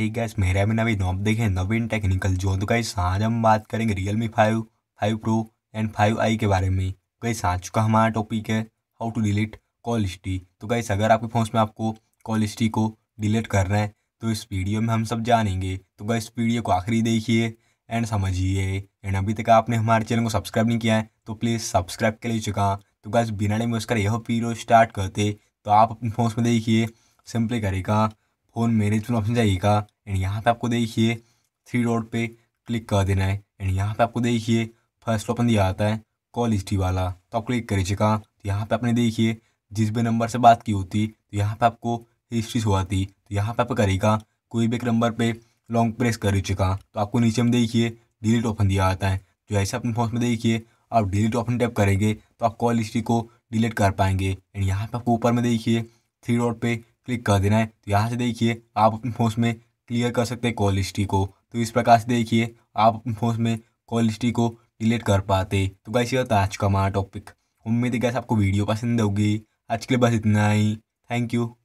एक गैस मेरा भी नवीन नॉब देखें नवीन टेक्निकल जो तो गई आज हम बात करेंगे realme five five pro and five i के बारे में गई तो आज चुका हमारा टॉपिक है how to delete call history तो गैस अगर आपके फोन में आपको कॉल हिस्ट्री को डिलीट करना है तो इस वीडियो में हम सब जानेंगे तो गई इस वीडियो को आखिरी देखिए एंड समझिए एंड अभी तक आपने हमारे चैनल को सब्सक्राइब नहीं किया है तो प्लीज़ सब्सक्राइब कर चुका तो गैस बिना नहीं यूज़ यह वीडियो स्टार्ट करते तो आप अपने फोन में देखिए सिंपली करेगा फ़ोन मैनेज ऑप्शन जाइएगा एंड यहाँ पे आपको देखिए थ्री डॉट पे क्लिक कर देना है एंड यहाँ पे आपको देखिए फर्स्ट ऑप्शन दिया आता है कॉल हिस्ट्री वाला तो आप क्लिक करीजिएगा तो यहाँ पे आपने देखिए जिस भी नंबर से बात की होती तो यहाँ पे आपको हिस्ट्री शो आती तो यहाँ पे आप करेगा कोई भी एक नंबर पर लॉन्ग प्रेस कर चुका तो आपको नीचे में देखिए डिलीट ऑप्शन दिया आता है जो तो ऐसे अपने फोन में देखिए आप डिलीट ऑप्शन टैप करेंगे तो आप कॉल हिस्ट्री को डिलीट कर पाएंगे एंड यहाँ पे आपको ऊपर में देखिए थ्री डॉट पे क्लिक कर देना है तो यहाँ से देखिए आप अपने फोन में क्लियर कर सकते हैं कॉल हिस्ट्री को तो इस प्रकार से देखिए आप अपने फोन में कॉल हिस्ट्री को डिलीट कर पाते तो कैसे ये होता है आज का हमारा टॉपिक उम्मीद है गैस आपको वीडियो पसंद होगी आज के लिए बस इतना ही थैंक यू